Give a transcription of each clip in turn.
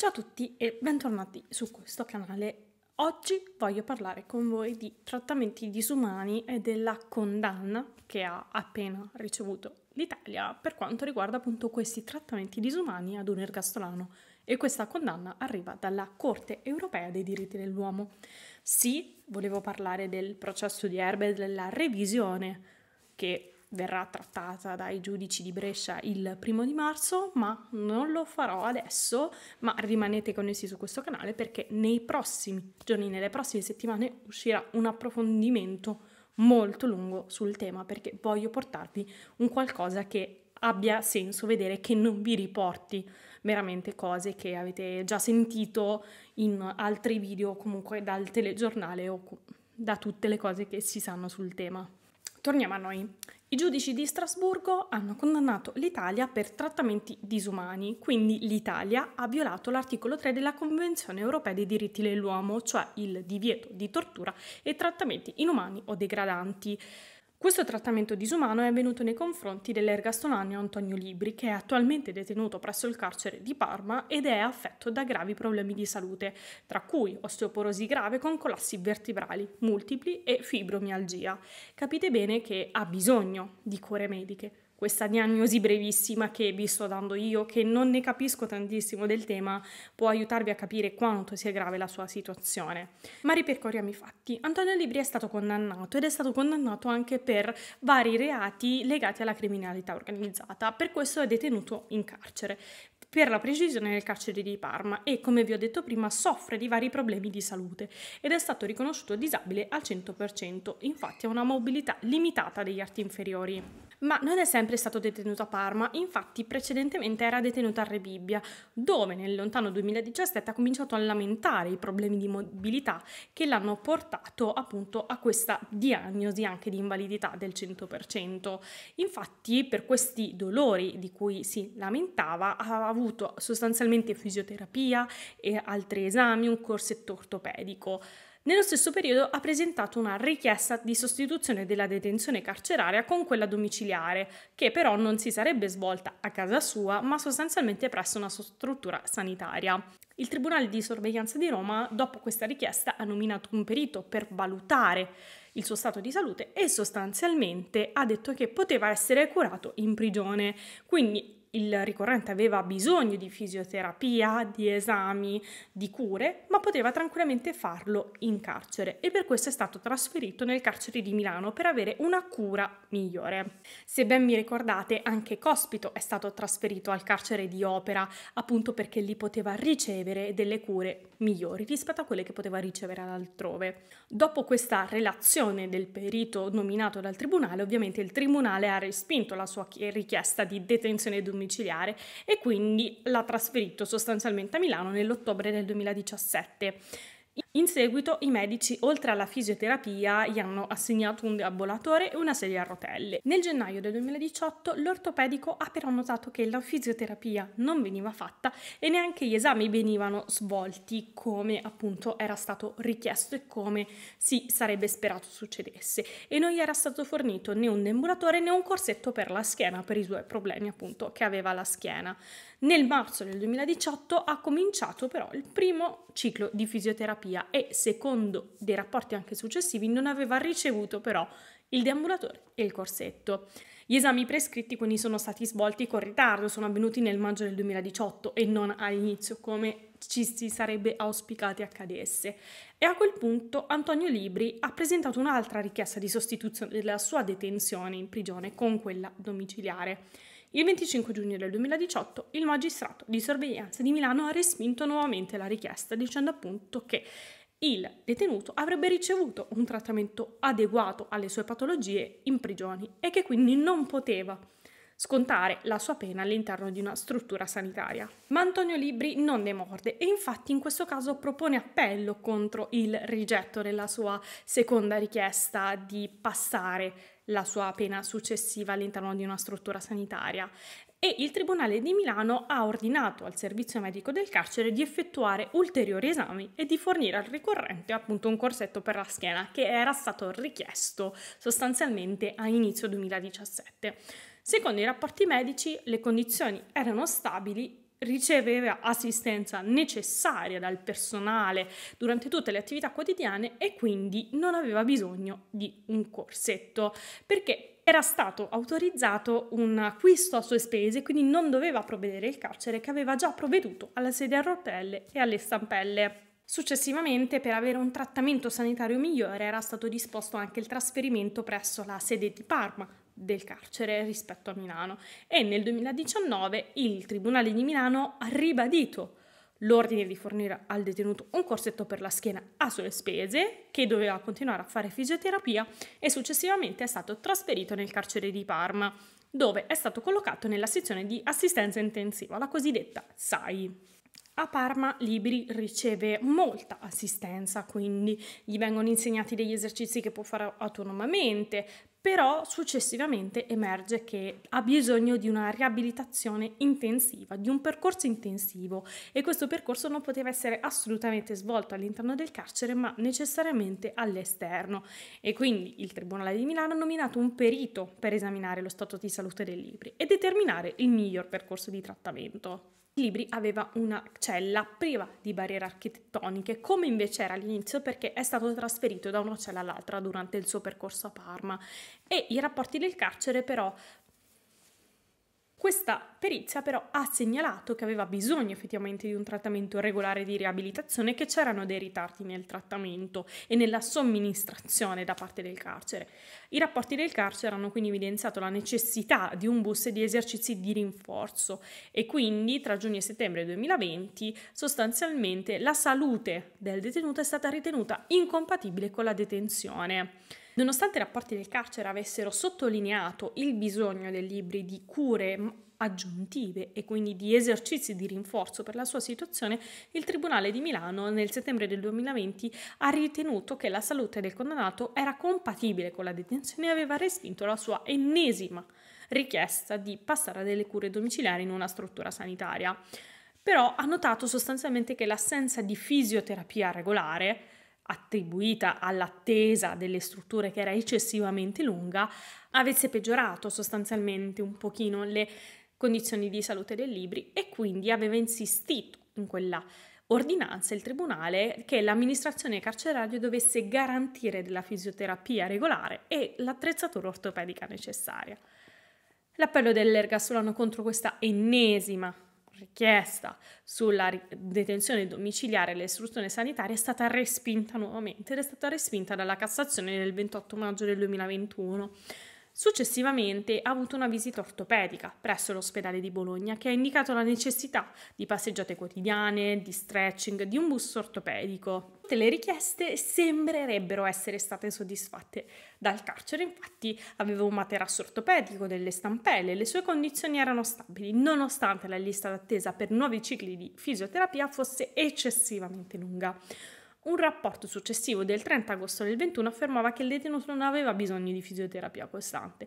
Ciao a tutti e bentornati su questo canale. Oggi voglio parlare con voi di trattamenti disumani e della condanna che ha appena ricevuto l'Italia per quanto riguarda appunto questi trattamenti disumani ad un ergastolano e questa condanna arriva dalla Corte europea dei diritti dell'uomo. Sì, volevo parlare del processo di Erbe e della revisione che verrà trattata dai giudici di Brescia il primo di marzo, ma non lo farò adesso, ma rimanete connessi su questo canale perché nei prossimi giorni, nelle prossime settimane uscirà un approfondimento molto lungo sul tema perché voglio portarvi un qualcosa che abbia senso vedere che non vi riporti veramente cose che avete già sentito in altri video comunque dal telegiornale o da tutte le cose che si sanno sul tema. Torniamo a noi. I giudici di Strasburgo hanno condannato l'Italia per trattamenti disumani, quindi l'Italia ha violato l'articolo 3 della Convenzione europea dei diritti dell'uomo, cioè il divieto di tortura e trattamenti inumani o degradanti. Questo trattamento disumano è avvenuto nei confronti dell'ergastolano Antonio Libri, che è attualmente detenuto presso il carcere di Parma ed è affetto da gravi problemi di salute, tra cui osteoporosi grave con collassi vertebrali multipli e fibromialgia. Capite bene che ha bisogno di cure mediche questa diagnosi brevissima che vi sto dando io, che non ne capisco tantissimo del tema, può aiutarvi a capire quanto sia grave la sua situazione. Ma ripercorriamo i fatti. Antonio Libri è stato condannato ed è stato condannato anche per vari reati legati alla criminalità organizzata, per questo è detenuto in carcere per la precisione nel carcere di Parma e, come vi ho detto prima, soffre di vari problemi di salute ed è stato riconosciuto disabile al 100%, infatti ha una mobilità limitata degli arti inferiori ma non è sempre stato detenuto a Parma, infatti precedentemente era detenuto a Rebibbia, dove nel lontano 2017 ha cominciato a lamentare i problemi di mobilità che l'hanno portato appunto a questa diagnosi anche di invalidità del 100%. Infatti per questi dolori di cui si lamentava ha avuto sostanzialmente fisioterapia e altri esami, un corsetto ortopedico. Nello stesso periodo ha presentato una richiesta di sostituzione della detenzione carceraria con quella domiciliare, che però non si sarebbe svolta a casa sua, ma sostanzialmente presso una struttura sanitaria. Il Tribunale di Sorveglianza di Roma, dopo questa richiesta, ha nominato un perito per valutare il suo stato di salute e sostanzialmente ha detto che poteva essere curato in prigione. Quindi il ricorrente aveva bisogno di fisioterapia, di esami, di cure, ma poteva tranquillamente farlo in carcere e per questo è stato trasferito nel carcere di Milano per avere una cura migliore. Se ben mi ricordate, anche Cospito è stato trasferito al carcere di Opera appunto perché lì poteva ricevere delle cure migliori rispetto a quelle che poteva ricevere altrove. Dopo questa relazione del perito nominato dal tribunale, ovviamente il tribunale ha respinto la sua richiesta di detenzione domiciliare domiciliare e quindi l'ha trasferito sostanzialmente a Milano nell'ottobre del 2017. In seguito i medici, oltre alla fisioterapia, gli hanno assegnato un deambulatore e una sedia a rotelle. Nel gennaio del 2018 l'ortopedico ha però notato che la fisioterapia non veniva fatta e neanche gli esami venivano svolti come appunto era stato richiesto e come si sarebbe sperato succedesse e non gli era stato fornito né un deambulatore né un corsetto per la schiena per i suoi problemi appunto che aveva la schiena. Nel marzo del 2018 ha cominciato però il primo ciclo di fisioterapia e secondo dei rapporti anche successivi non aveva ricevuto però il deambulatore e il corsetto. Gli esami prescritti quindi sono stati svolti con ritardo, sono avvenuti nel maggio del 2018 e non all'inizio come ci si sarebbe auspicati accadesse. E a quel punto Antonio Libri ha presentato un'altra richiesta di sostituzione della sua detenzione in prigione con quella domiciliare. Il 25 giugno del 2018 il magistrato di sorveglianza di Milano ha respinto nuovamente la richiesta dicendo appunto che il detenuto avrebbe ricevuto un trattamento adeguato alle sue patologie in prigioni e che quindi non poteva scontare la sua pena all'interno di una struttura sanitaria. Ma Antonio Libri non ne morde e infatti in questo caso propone appello contro il rigetto della sua seconda richiesta di passare la sua pena successiva all'interno di una struttura sanitaria e il Tribunale di Milano ha ordinato al servizio medico del carcere di effettuare ulteriori esami e di fornire al ricorrente appunto un corsetto per la schiena che era stato richiesto sostanzialmente a inizio 2017. Secondo i rapporti medici le condizioni erano stabili riceveva assistenza necessaria dal personale durante tutte le attività quotidiane e quindi non aveva bisogno di un corsetto perché era stato autorizzato un acquisto a sue spese, quindi non doveva provvedere il carcere che aveva già provveduto alla sedia a rotelle e alle stampelle. Successivamente, per avere un trattamento sanitario migliore, era stato disposto anche il trasferimento presso la sede di Parma del carcere rispetto a Milano e nel 2019 il Tribunale di Milano ha ribadito l'ordine di fornire al detenuto un corsetto per la schiena a sue spese, che doveva continuare a fare fisioterapia e successivamente è stato trasferito nel carcere di Parma, dove è stato collocato nella sezione di assistenza intensiva, la cosiddetta SAI. A Parma Libri riceve molta assistenza, quindi gli vengono insegnati degli esercizi che può fare autonomamente, però successivamente emerge che ha bisogno di una riabilitazione intensiva, di un percorso intensivo e questo percorso non poteva essere assolutamente svolto all'interno del carcere ma necessariamente all'esterno e quindi il Tribunale di Milano ha nominato un perito per esaminare lo stato di salute dei libri e determinare il miglior percorso di trattamento. Libri aveva una cella priva di barriere architettoniche, come invece era all'inizio perché è stato trasferito da una cella all'altra durante il suo percorso a Parma e i rapporti del carcere però questa perizia però ha segnalato che aveva bisogno effettivamente di un trattamento regolare di riabilitazione e che c'erano dei ritardi nel trattamento e nella somministrazione da parte del carcere. I rapporti del carcere hanno quindi evidenziato la necessità di un bus e di esercizi di rinforzo e quindi tra giugno e settembre 2020 sostanzialmente la salute del detenuto è stata ritenuta incompatibile con la detenzione. Nonostante i rapporti del carcere avessero sottolineato il bisogno dei libri di cure aggiuntive e quindi di esercizi di rinforzo per la sua situazione, il Tribunale di Milano nel settembre del 2020 ha ritenuto che la salute del condannato era compatibile con la detenzione e aveva respinto la sua ennesima richiesta di passare a delle cure domiciliari in una struttura sanitaria. Però ha notato sostanzialmente che l'assenza di fisioterapia regolare attribuita all'attesa delle strutture che era eccessivamente lunga, avesse peggiorato sostanzialmente un pochino le condizioni di salute dei libri e quindi aveva insistito in quella ordinanza il tribunale che l'amministrazione carceraria dovesse garantire della fisioterapia regolare e l'attrezzatura ortopedica necessaria. L'appello dell'ergastolano contro questa ennesima richiesta sulla detenzione domiciliare e l'istruzione sanitaria è stata respinta nuovamente ed è stata respinta dalla Cassazione nel 28 maggio del 2021. Successivamente ha avuto una visita ortopedica presso l'ospedale di Bologna che ha indicato la necessità di passeggiate quotidiane, di stretching, di un bus ortopedico tutte le richieste sembrerebbero essere state soddisfatte. Dal carcere infatti aveva un materasso ortopedico, delle stampelle, le sue condizioni erano stabili nonostante la lista d'attesa per nuovi cicli di fisioterapia fosse eccessivamente lunga. Un rapporto successivo del 30 agosto del 21 affermava che il detenuto non aveva bisogno di fisioterapia costante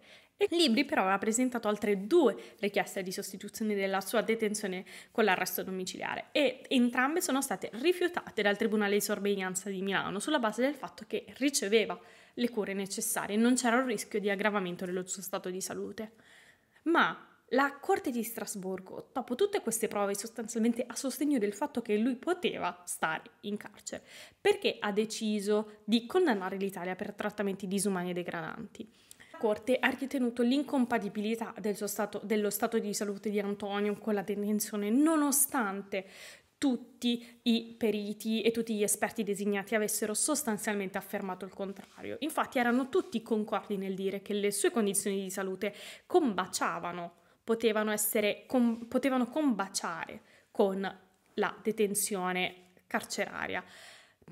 Libri però aveva presentato altre due richieste di sostituzione della sua detenzione con l'arresto domiciliare e entrambe sono state rifiutate dal Tribunale di Sorveglianza di Milano sulla base del fatto che riceveva le cure necessarie e non c'era un rischio di aggravamento del suo stato di salute. Ma la Corte di Strasburgo, dopo tutte queste prove, sostanzialmente a sostegno del fatto che lui poteva stare in carcere, perché ha deciso di condannare l'Italia per trattamenti disumani e degradanti. Corte ha ritenuto l'incompatibilità del stato, dello stato di salute di Antonio con la detenzione, nonostante tutti i periti e tutti gli esperti designati avessero sostanzialmente affermato il contrario. Infatti erano tutti concordi nel dire che le sue condizioni di salute combaciavano, potevano, essere, com, potevano combaciare con la detenzione carceraria.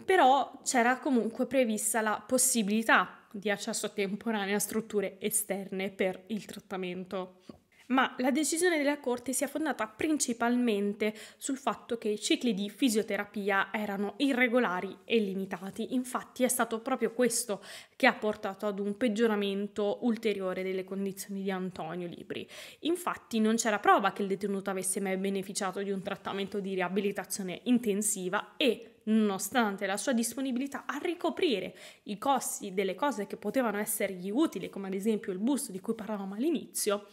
Però c'era comunque prevista la possibilità di accesso temporaneo a strutture esterne per il trattamento. Ma la decisione della Corte si è fondata principalmente sul fatto che i cicli di fisioterapia erano irregolari e limitati. Infatti è stato proprio questo che ha portato ad un peggioramento ulteriore delle condizioni di Antonio Libri. Infatti non c'era prova che il detenuto avesse mai beneficiato di un trattamento di riabilitazione intensiva e nonostante la sua disponibilità a ricoprire i costi delle cose che potevano essergli utili, come ad esempio il busto di cui parlavamo all'inizio,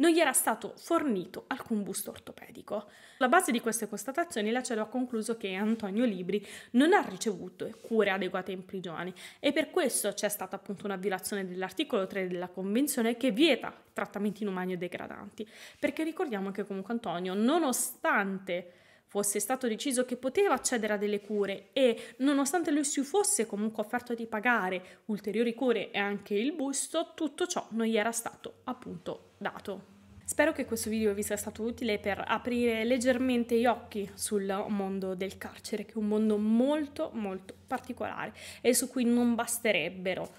non gli era stato fornito alcun busto ortopedico. Sulla base di queste constatazioni la CEDO ha concluso che Antonio Libri non ha ricevuto cure adeguate in prigione e per questo c'è stata appunto una violazione dell'articolo 3 della Convenzione che vieta trattamenti inumani o degradanti, perché ricordiamo che comunque Antonio, nonostante fosse stato deciso che poteva accedere a delle cure e, nonostante lui si fosse comunque offerto di pagare ulteriori cure e anche il busto, tutto ciò non gli era stato appunto dato. Spero che questo video vi sia stato utile per aprire leggermente gli occhi sul mondo del carcere, che è un mondo molto molto particolare e su cui non basterebbero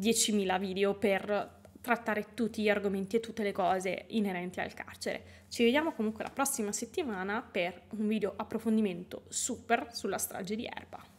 10.000 video per trattare tutti gli argomenti e tutte le cose inerenti al carcere. Ci vediamo comunque la prossima settimana per un video approfondimento super sulla strage di Erba.